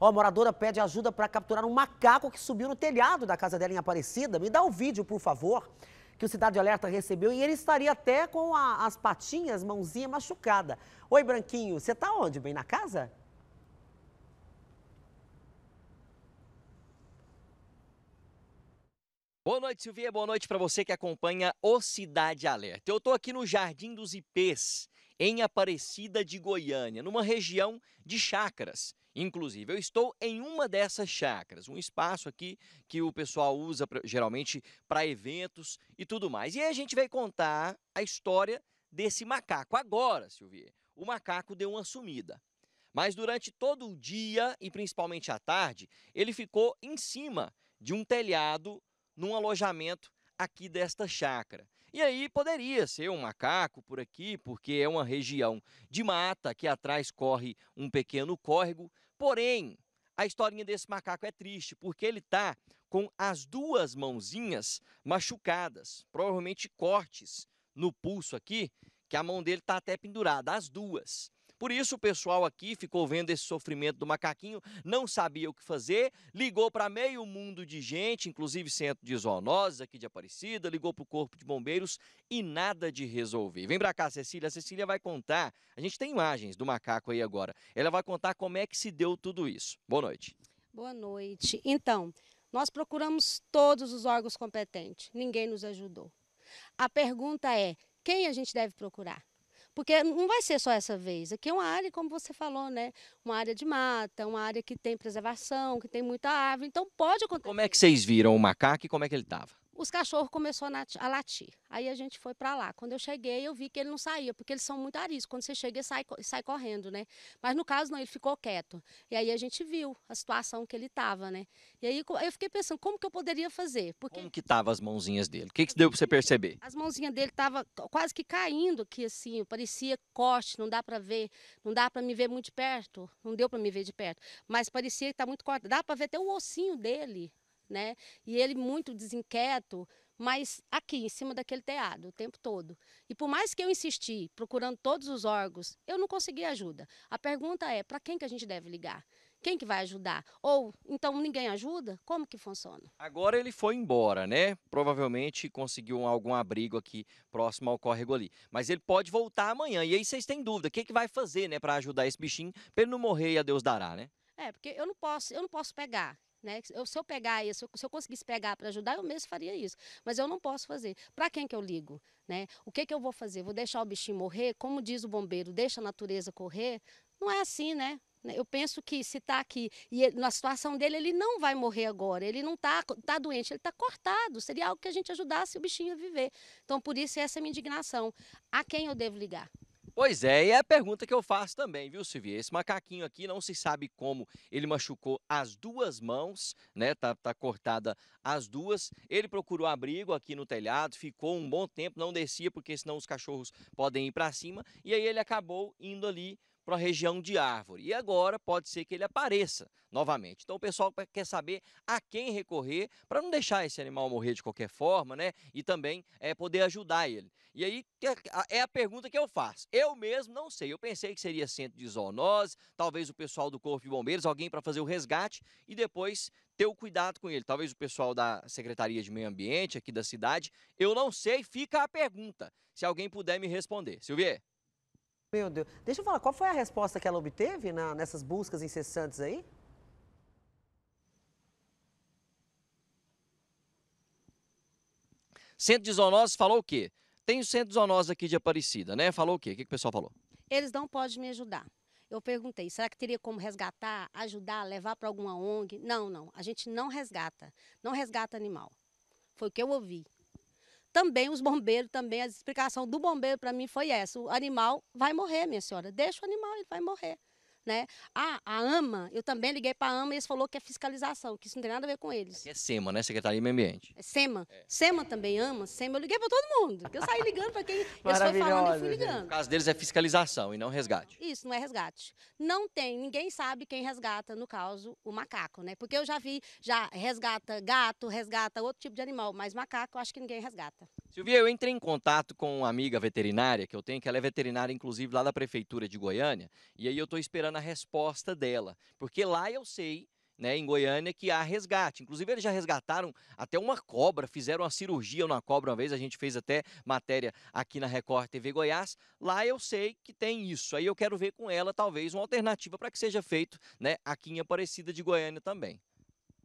Ó, moradora pede ajuda para capturar um macaco que subiu no telhado da casa dela em Aparecida. Me dá o vídeo, por favor, que o Cidade Alerta recebeu e ele estaria até com a, as patinhas, mãozinha machucada. Oi, Branquinho, você tá onde? Bem na casa? Boa noite, Silvia. Boa noite para você que acompanha o Cidade Alerta. Eu estou aqui no Jardim dos Ipês, em Aparecida de Goiânia, numa região de chácaras. Inclusive, eu estou em uma dessas chácaras, um espaço aqui que o pessoal usa pra, geralmente para eventos e tudo mais. E aí a gente vai contar a história desse macaco. Agora, Silvia, o macaco deu uma sumida. Mas durante todo o dia e principalmente à tarde, ele ficou em cima de um telhado num alojamento aqui desta chácara. E aí poderia ser um macaco por aqui, porque é uma região de mata, que atrás corre um pequeno córrego. Porém, a historinha desse macaco é triste, porque ele está com as duas mãozinhas machucadas, provavelmente cortes no pulso aqui, que a mão dele está até pendurada, as duas. Por isso o pessoal aqui ficou vendo esse sofrimento do macaquinho, não sabia o que fazer, ligou para meio mundo de gente, inclusive centro de zoonoses aqui de Aparecida, ligou para o Corpo de Bombeiros e nada de resolver. Vem para cá, Cecília. A Cecília vai contar. A gente tem imagens do macaco aí agora. Ela vai contar como é que se deu tudo isso. Boa noite. Boa noite. Então, nós procuramos todos os órgãos competentes. Ninguém nos ajudou. A pergunta é: quem a gente deve procurar? Porque não vai ser só essa vez. Aqui é uma área, como você falou, né? Uma área de mata, uma área que tem preservação, que tem muita árvore. Então pode acontecer. Como é que vocês viram o macaco e como é que ele estava? os cachorros começaram a latir. Aí a gente foi para lá. Quando eu cheguei, eu vi que ele não saía, porque eles são muito ariscos. Quando você chega, ele sai, sai correndo, né? Mas no caso, não, ele ficou quieto. E aí a gente viu a situação que ele estava, né? E aí eu fiquei pensando, como que eu poderia fazer? Porque... Como que estavam as mãozinhas dele? O que, que deu para você perceber? As mãozinhas dele estavam quase que caindo aqui, assim. Parecia corte, não dá para ver. Não dá para me ver muito de perto. Não deu para me ver de perto. Mas parecia que está muito corte. Dá para ver até o ossinho dele né? E ele muito desinquieto, mas aqui, em cima daquele teado o tempo todo. E por mais que eu insisti, procurando todos os órgãos, eu não consegui ajuda. A pergunta é, para quem que a gente deve ligar? Quem que vai ajudar? Ou, então, ninguém ajuda? Como que funciona? Agora ele foi embora, né? Provavelmente conseguiu algum abrigo aqui próximo ao córrego ali. Mas ele pode voltar amanhã. E aí vocês têm dúvida, o que, que vai fazer, né, para ajudar esse bichinho, para ele não morrer e a Deus dará, né? É, porque eu não posso, eu não posso pegar. Né? Eu, se eu pegar isso, se eu conseguisse pegar para ajudar, eu mesmo faria isso. Mas eu não posso fazer. Para quem que eu ligo? Né? O que, que eu vou fazer? Vou deixar o bichinho morrer? Como diz o bombeiro, deixa a natureza correr? Não é assim, né? né eu penso que se está aqui e ele, na situação dele, ele não vai morrer agora, ele não está tá doente, ele está cortado. Seria algo que a gente ajudasse o bichinho a viver. Então, por isso, essa é a minha indignação. A quem eu devo ligar? Pois é, e é a pergunta que eu faço também, viu, Silvia? Esse macaquinho aqui não se sabe como ele machucou as duas mãos, né? Tá, tá cortada as duas. Ele procurou abrigo aqui no telhado, ficou um bom tempo, não descia, porque senão os cachorros podem ir para cima. E aí ele acabou indo ali para uma região de árvore. E agora pode ser que ele apareça novamente. Então o pessoal quer saber a quem recorrer para não deixar esse animal morrer de qualquer forma, né? E também é, poder ajudar ele. E aí é, é a pergunta que eu faço. Eu mesmo não sei. Eu pensei que seria centro de zoonose, talvez o pessoal do Corpo de Bombeiros, alguém para fazer o resgate e depois ter o cuidado com ele. Talvez o pessoal da Secretaria de Meio Ambiente aqui da cidade. Eu não sei. Fica a pergunta. Se alguém puder me responder. Silvia? Meu Deus. Deixa eu falar, qual foi a resposta que ela obteve na, nessas buscas incessantes aí? Centro de zoonoses falou o quê? Tem o centro de zoonoses aqui de Aparecida, né? Falou o quê? O que, que o pessoal falou? Eles não podem me ajudar. Eu perguntei, será que teria como resgatar, ajudar, levar para alguma ONG? Não, não, a gente não resgata, não resgata animal. Foi o que eu ouvi também os bombeiros, também a explicação do bombeiro para mim foi essa, o animal vai morrer, minha senhora, deixa o animal, ele vai morrer. Né? Ah, a AMA, eu também liguei para a AMA e eles falaram que é fiscalização, que isso não tem nada a ver com eles. Aqui é SEMA, né? Secretaria de Meio Ambiente. É SEMA. É. SEMA também, AMA, SEMA, eu liguei para todo mundo. Eu saí ligando para quem eles foram falando e fui ligando. O caso deles é fiscalização e não resgate. Isso, não é resgate. Não tem, ninguém sabe quem resgata, no caso, o macaco, né? Porque eu já vi, já resgata gato, resgata outro tipo de animal, mas macaco eu acho que ninguém resgata. Silvia, eu entrei em contato com uma amiga veterinária que eu tenho, que ela é veterinária, inclusive, lá da Prefeitura de Goiânia, e aí eu estou esperando a resposta dela, porque lá eu sei né, em Goiânia, que há resgate. Inclusive, eles já resgataram até uma cobra, fizeram uma cirurgia numa cobra uma vez, a gente fez até matéria aqui na Record TV Goiás. Lá eu sei que tem isso. Aí eu quero ver com ela, talvez, uma alternativa para que seja feito né, aqui em Aparecida de Goiânia também.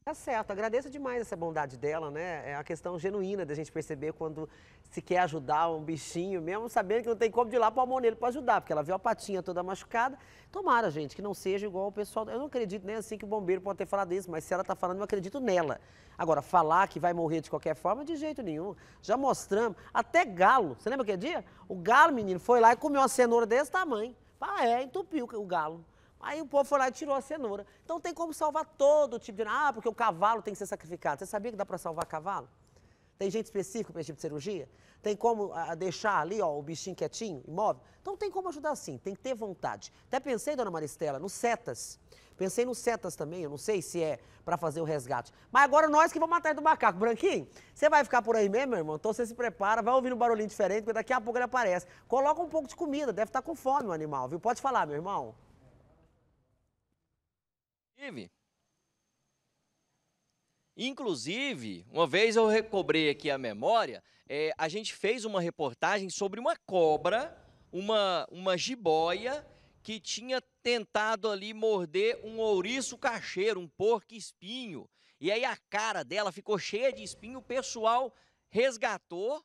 Tá certo, agradeço demais essa bondade dela, né? É a questão genuína da gente perceber quando se quer ajudar um bichinho, mesmo sabendo que não tem como de ir lá para o nele para ajudar, porque ela viu a patinha toda machucada. Tomara, gente, que não seja igual o pessoal. Eu não acredito nem né, assim que o bombeiro pode ter falado isso, mas se ela está falando, eu acredito nela. Agora, falar que vai morrer de qualquer forma, de jeito nenhum. Já mostramos, até galo. Você lembra que é dia? O galo, menino, foi lá e comeu uma cenoura desse tamanho. Ah, é, entupiu o galo. Aí o povo foi lá e tirou a cenoura. Então tem como salvar todo tipo de. Ah, porque o cavalo tem que ser sacrificado. Você sabia que dá para salvar cavalo? Tem gente específica para esse tipo de cirurgia? Tem como ah, deixar ali ó, o bichinho quietinho, imóvel? Então tem como ajudar sim, tem que ter vontade. Até pensei, dona Maristela, nos setas. Pensei nos setas também, eu não sei se é para fazer o resgate. Mas agora nós que vamos matar do macaco. Branquinho, você vai ficar por aí mesmo, meu irmão? Então você se prepara, vai ouvir um barulhinho diferente, porque daqui a pouco ele aparece. Coloca um pouco de comida, deve estar tá com fome o animal, viu? Pode falar, meu irmão. Inclusive, inclusive, uma vez eu recobrei aqui a memória, é, a gente fez uma reportagem sobre uma cobra, uma, uma jiboia, que tinha tentado ali morder um ouriço cacheiro, um porco espinho. E aí a cara dela ficou cheia de espinho, o pessoal resgatou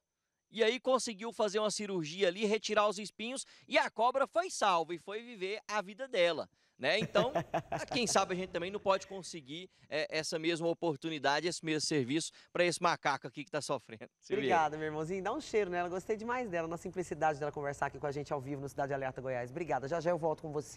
e aí conseguiu fazer uma cirurgia ali, retirar os espinhos e a cobra foi salva e foi viver a vida dela. Né? Então, ah, quem sabe a gente também não pode conseguir é, essa mesma oportunidade, esse mesmo serviço para esse macaco aqui que está sofrendo. Obrigada, meu irmãozinho. Dá um cheiro nela. Gostei demais dela, na simplicidade dela conversar aqui com a gente ao vivo no Cidade Alerta Goiás. Obrigada. Já já eu volto com você.